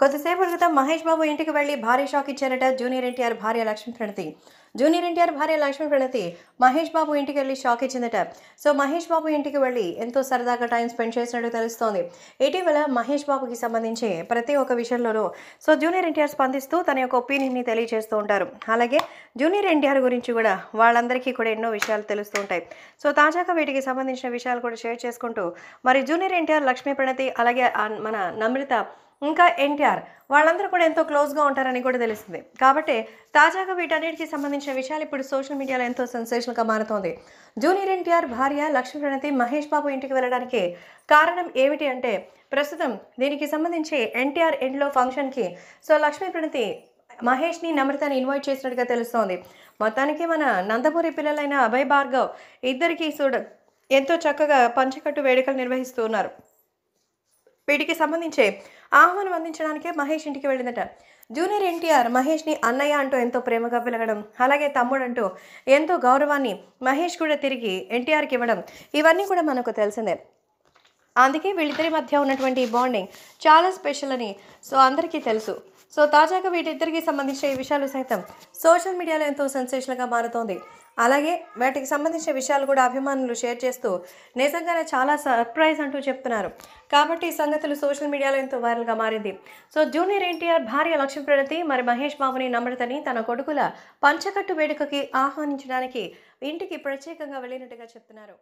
కొద్దిసేపటి క్రితం మహేష్ బాబు ఇంటికి వెళ్ళి భారీ షాక్ ఇచ్చారట జూనియర్ ఎన్టీఆర్ భార్య లక్ష్మీ ప్రణతి జూనియర్ ఎన్టీఆర్ భార్య లక్ష్మీ ప్రణతి మహేష్ బాబు ఇంటికి వెళ్ళి షాక్ ఇచ్చిందట సో మహేష్ బాబు ఇంటికి వెళ్ళి ఎంతో సరదాగా టైం స్పెండ్ చేసినట్టు తెలుస్తోంది ఇటీవల మహేష్ బాబుకి సంబంధించి ప్రతి ఒక్క విషయంలోనూ సో జూనియర్ ఎన్టీఆర్ స్పందిస్తూ తన యొక్క ఒపీనియన్ని తెలియజేస్తూ ఉంటారు అలాగే జూనియర్ ఎన్టీఆర్ గురించి కూడా వాళ్ళందరికీ కూడా ఎన్నో విషయాలు తెలుస్తూ ఉంటాయి సో తాజాగా వీటికి సంబంధించిన విషయాలు కూడా షేర్ చేసుకుంటూ మరి జూనియర్ ఎన్టీఆర్ లక్ష్మీ ప్రణతి అలాగే మన నమ్రత ఇంకా ఎన్టీఆర్ వాళ్ళందరూ కూడా ఎంతో క్లోజ్గా ఉంటారని కూడా తెలుస్తుంది కాబట్టి తాజాగా వీటన్నిటికీ సంబంధించిన విషయాలు ఇప్పుడు సోషల్ మీడియాలో ఎంతో సెన్సేషన్గా మారుతోంది జూనియర్ ఎన్టీఆర్ భార్య లక్ష్మీ ప్రణతి మహేష్ బాబు ఇంటికి వెళ్ళడానికి కారణం ఏమిటి అంటే ప్రస్తుతం దీనికి సంబంధించి ఎన్టీఆర్ ఎండ్లో ఫంక్షన్కి సో లక్ష్మీ ప్రణతి మహేష్ని నమ్రతని ఇన్వైట్ చేసినట్టుగా తెలుస్తోంది మొత్తానికి మన నందమూరి పిల్లలైన అభయ్ భార్గవ్ ఇద్దరికీ చూడ ఎంతో చక్కగా పంచకట్టు వేడుకలు నిర్వహిస్తున్నారు వీటికి సంబంధించే ఆహ్వానం అందించడానికే మహేష్ ఇంటికి వెళ్ళిందట జూనియర్ ఎన్టీఆర్ మహేష్ని అన్నయ్య అంటూ ఎంతో ప్రేమగా పిలగడం అలాగే తమ్ముడు అంటూ ఎంతో గౌరవాన్ని మహేష్ కూడా తిరిగి ఎన్టీఆర్కి ఇవ్వడం ఇవన్నీ కూడా మనకు తెలిసిందే అందుకే వీళ్ళిద్దరి మధ్య ఉన్నటువంటి బాండింగ్ చాలా స్పెషల్ అని సో అందరికీ తెలుసు సో తాజాగా వీటిద్దరికి సంబంధించిన ఈ విషయాలు సైతం సోషల్ మీడియాలో ఎంతో సెన్సేషన్గా మారుతోంది అలాగే వాటికి సంబంధించిన విషయాలు కూడా అభిమానులు షేర్ చేస్తూ నిజంగానే చాలా సర్ప్రైజ్ అంటూ చెప్తున్నారు కాబట్టి ఈ సంగతులు సోషల్ మీడియాలో ఎంతో వైరల్గా మారింది సో జూనియర్ ఎన్టీఆర్ భార్య లక్ష్మీ ప్రణతి మరి మహేష్ బాబుని నమ్రతని తన కొడుకుల పంచకట్టు వేడుకకి ఆహ్వానించడానికి ఇంటికి ప్రత్యేకంగా వెళ్ళినట్టుగా చెప్తున్నారు